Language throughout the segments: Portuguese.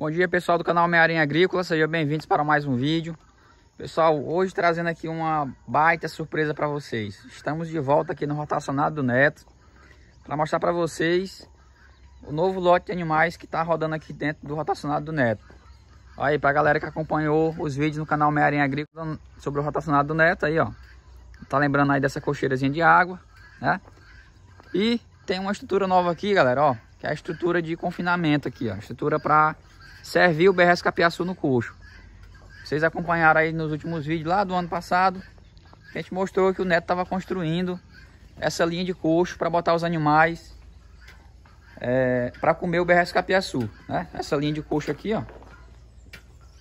Bom dia pessoal do canal Minha Arinha Agrícola, sejam bem-vindos para mais um vídeo. Pessoal, hoje trazendo aqui uma baita surpresa para vocês. Estamos de volta aqui no Rotacionado do Neto para mostrar para vocês o novo lote de animais que está rodando aqui dentro do Rotacionado do Neto. Aí, para a galera que acompanhou os vídeos no canal Minha Arinha Agrícola sobre o Rotacionado do Neto, aí ó, tá lembrando aí dessa cocheirazinha de água, né? E tem uma estrutura nova aqui, galera, ó, que é a estrutura de confinamento aqui, ó, estrutura para serviu o BRS Capiaçu no coxo. Vocês acompanharam aí nos últimos vídeos lá do ano passado. A gente mostrou que o Neto estava construindo essa linha de coxo para botar os animais é, para comer o BRS Capiaçu. Né? Essa linha de coxo aqui, ó.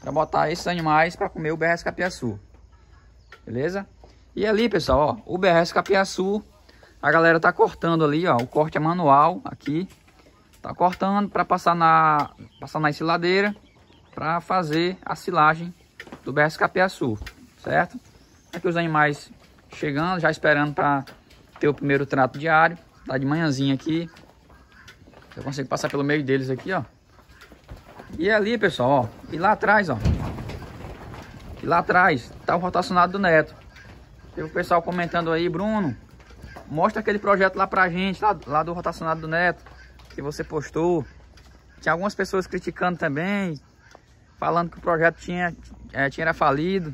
Para botar esses animais para comer o BRS Capiaçu. Beleza? E ali, pessoal, ó, o BRS Capiaçu, a galera tá cortando ali, ó, o corte é manual aqui, Tá cortando para passar na, passar na ensiladeira para fazer a silagem do BRS Sul, certo? Aqui os animais chegando, já esperando para ter o primeiro trato diário. Tá de manhãzinha aqui. Eu consigo passar pelo meio deles aqui, ó. E é ali, pessoal, ó. E lá atrás, ó. E lá atrás, tá o rotacionado do Neto. Teve o pessoal comentando aí, Bruno, mostra aquele projeto lá pra gente, lá, lá do rotacionado do Neto que você postou. Tinha algumas pessoas criticando também, falando que o projeto tinha, é, tinha falido.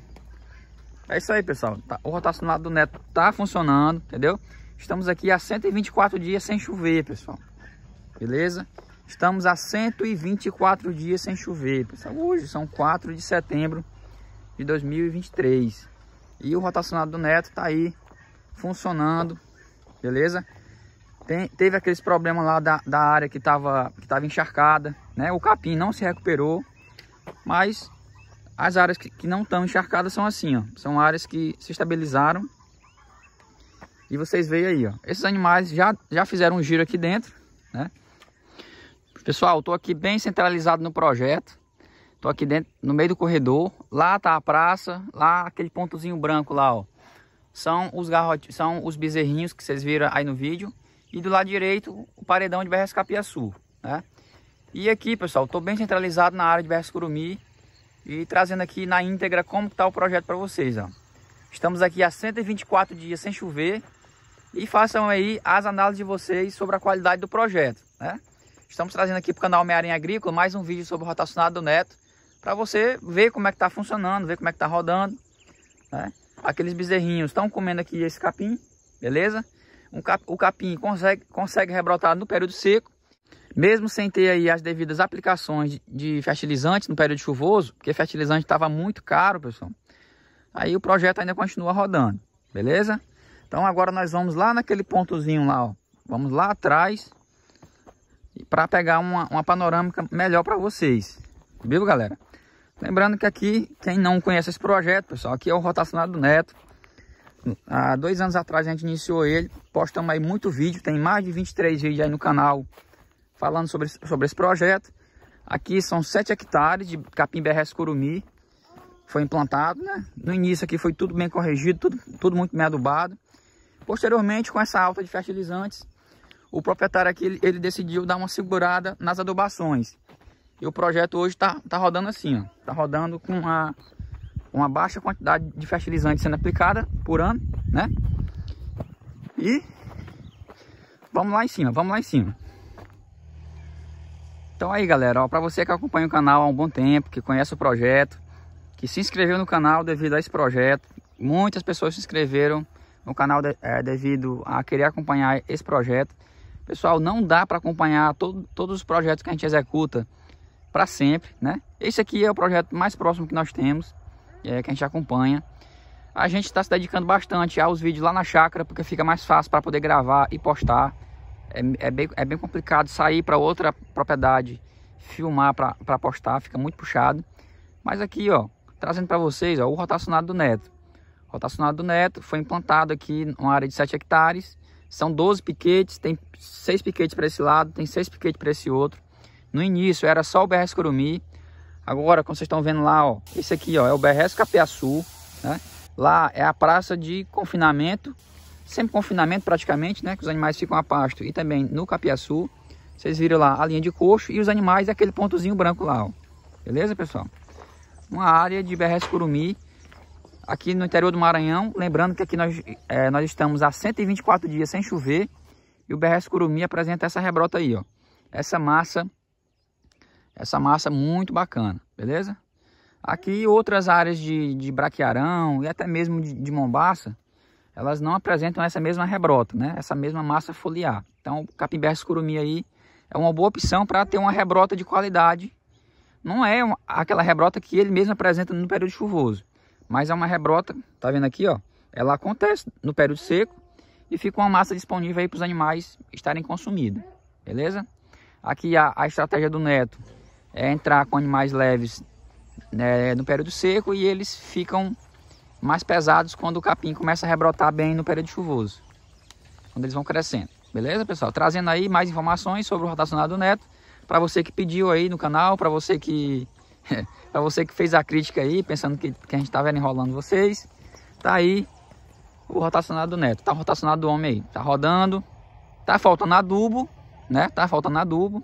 É isso aí, pessoal. Tá, o rotacionado do Neto tá funcionando, entendeu? Estamos aqui há 124 dias sem chover, pessoal. Beleza? Estamos há 124 dias sem chover, pessoal. Hoje são 4 de setembro de 2023. E o rotacionado do Neto tá aí funcionando, beleza? Tem, teve aqueles problemas lá da, da área que estava que tava encharcada, né? O capim não se recuperou, mas as áreas que, que não estão encharcadas são assim, ó. São áreas que se estabilizaram. E vocês veem aí, ó. Esses animais já, já fizeram um giro aqui dentro, né? Pessoal, estou aqui bem centralizado no projeto. Estou aqui dentro, no meio do corredor. Lá tá a praça, lá aquele pontozinho branco lá, ó. São os garrotes, são os bezerrinhos que vocês viram aí no vídeo. E do lado direito, o paredão de Berres Capiaçu, né? E aqui, pessoal, estou bem centralizado na área de Berres Curumi e trazendo aqui na íntegra como está o projeto para vocês, ó. Estamos aqui há 124 dias sem chover e façam aí as análises de vocês sobre a qualidade do projeto, né? Estamos trazendo aqui para o canal Homem-Aranha Agrícola mais um vídeo sobre o rotacionado do Neto para você ver como é que está funcionando, ver como é que está rodando, né? Aqueles bezerrinhos estão comendo aqui esse capim, beleza? um cap, o capim consegue, consegue rebrotar no período seco, mesmo sem ter aí as devidas aplicações de, fertilizantes fertilizante no período chuvoso, porque fertilizante estava muito caro, pessoal. Aí o projeto ainda continua rodando, beleza? Então agora nós vamos lá naquele pontozinho lá, ó. Vamos lá atrás para pegar uma, uma panorâmica melhor para vocês. Viu, galera? Lembrando que aqui, quem não conhece esse projeto, pessoal, aqui é o Rotacionado Neto. Há dois anos atrás a gente iniciou ele, postamos aí muito vídeo, tem mais de 23 vídeos aí no canal falando sobre, sobre esse projeto. Aqui são 7 hectares de capim BRS curumi, foi implantado, né? No início aqui foi tudo bem corrigido, tudo, tudo muito bem adubado. Posteriormente, com essa alta de fertilizantes, o proprietário aqui ele, ele decidiu dar uma segurada nas adubações. E o projeto hoje está tá rodando assim, ó. Tá rodando com a uma baixa quantidade de fertilizante sendo aplicada por ano, né? E vamos lá em cima, vamos lá em cima. Então aí galera, ó, para você que acompanha o canal há um bom tempo, que conhece o projeto, que se inscreveu no canal devido a esse projeto, muitas pessoas se inscreveram no canal de, é, devido a querer acompanhar esse projeto. Pessoal, não dá para acompanhar todo, todos os projetos que a gente executa para sempre, né? Esse aqui é o projeto mais próximo que nós temos é, que a gente acompanha. A gente está se dedicando bastante aos vídeos lá na chácara, porque fica mais fácil para poder gravar e postar. É, é, bem, é bem complicado sair para outra propriedade, filmar para postar, fica muito puxado. Mas aqui, ó, trazendo para vocês ó, o rotacionado do Neto. O rotacionado do Neto foi implantado aqui uma área de 7 hectares. São 12 piquetes, tem 6 piquetes para esse lado, tem 6 piquetes para esse outro. No início era só o BRS Curumi, Agora, como vocês estão vendo lá, ó, esse aqui ó, é o BRS Capiaçu, né? Lá é a praça de confinamento, sempre confinamento praticamente, né? Que os animais ficam a pasto. E também no Capiaçu, vocês viram lá a linha de coxo e os animais, aquele pontozinho branco lá, ó. Beleza, pessoal? Uma área de BRS Curumi, aqui no interior do Maranhão. Lembrando que aqui nós, é, nós estamos há 124 dias sem chover. E o BRS Curumi apresenta essa rebrota aí, ó. Essa massa essa massa é muito bacana, beleza? Aqui outras áreas de, de Braquearão e até mesmo de, de mombaça, elas não apresentam essa mesma rebrota, né? Essa mesma massa foliar. Então, o capim-berro escurumi aí é uma boa opção para ter uma rebrota de qualidade. Não é uma, aquela rebrota que ele mesmo apresenta no período chuvoso, mas é uma rebrota, tá vendo aqui, ó? Ela acontece no período seco e fica uma massa disponível aí para os animais estarem consumidos, beleza? Aqui a, a estratégia do Neto é, entrar com animais leves né, no período seco e eles ficam mais pesados quando o capim começa a rebrotar bem no período chuvoso, quando eles vão crescendo. Beleza, pessoal? Trazendo aí mais informações sobre o rotacionado neto para você que pediu aí no canal, para você que para você que fez a crítica aí, pensando que, que a gente tá estava enrolando vocês. Tá aí o rotacionado neto, tá rotacionado homem aí, tá rodando. Tá faltando adubo, né? Tá faltando adubo.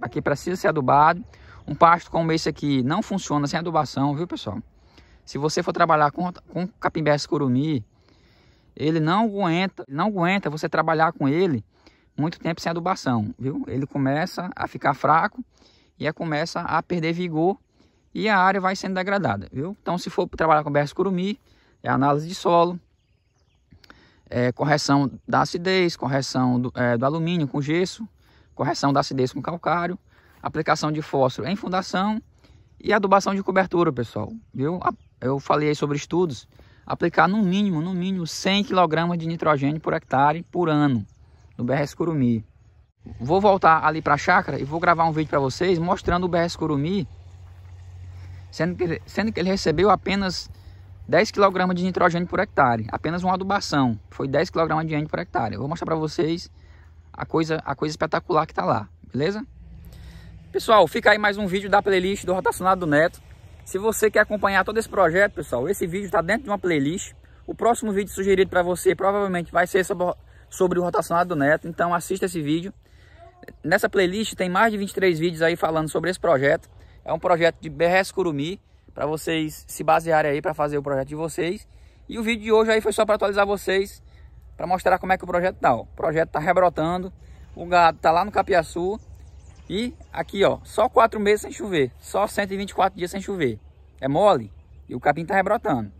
Aqui precisa ser adubado. Um pasto como esse aqui não funciona sem adubação, viu, pessoal? Se você for trabalhar com, com capimbés curumi, ele não aguenta, não aguenta você trabalhar com ele muito tempo sem adubação, viu? Ele começa a ficar fraco e começa a perder vigor e a área vai sendo degradada, viu? Então, se for trabalhar com berço curumi, é análise de solo, é correção da acidez, correção do, é, do, alumínio com gesso, correção da acidez com calcário, aplicação de fósforo em fundação e adubação de cobertura, pessoal. Viu? Eu falei sobre estudos, aplicar no mínimo, no mínimo 100 kg de nitrogênio por hectare por ano no BRS Curumi. Vou voltar ali para a chácara e vou gravar um vídeo para vocês mostrando o BRS Curumi, sendo que, sendo que ele recebeu apenas 10 kg de nitrogênio por hectare, apenas uma adubação, foi 10 kg de nitrogênio por hectare. Eu vou mostrar para vocês a coisa, a coisa espetacular que está lá, beleza? Pessoal, fica aí mais um vídeo da playlist do Rotacionado do Neto. Se você quer acompanhar todo esse projeto, pessoal, esse vídeo está dentro de uma playlist. O próximo vídeo sugerido para você provavelmente vai ser sobre, o Rotacionado do Neto, então assista esse vídeo. Nessa playlist tem mais de 23 vídeos aí falando sobre esse projeto. É um projeto de BRS Curumi, para vocês se basearem aí para fazer o projeto de vocês. E o vídeo de hoje aí foi só para atualizar vocês, para mostrar como é que o projeto está. O projeto está rebrotando, o gado está lá no Capiaçu e aqui, ó, só quatro meses sem chover, só 124 dias sem chover. É mole e o capim tá rebrotando.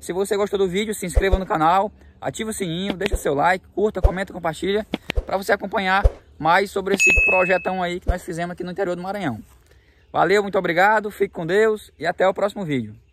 Se você gostou do vídeo, se inscreva no canal, ativa o sininho, deixa seu like, curta, comenta, compartilha para você acompanhar mais sobre esse projetão aí que nós fizemos aqui no interior do Maranhão. Valeu, muito obrigado, fique com Deus e até o próximo vídeo.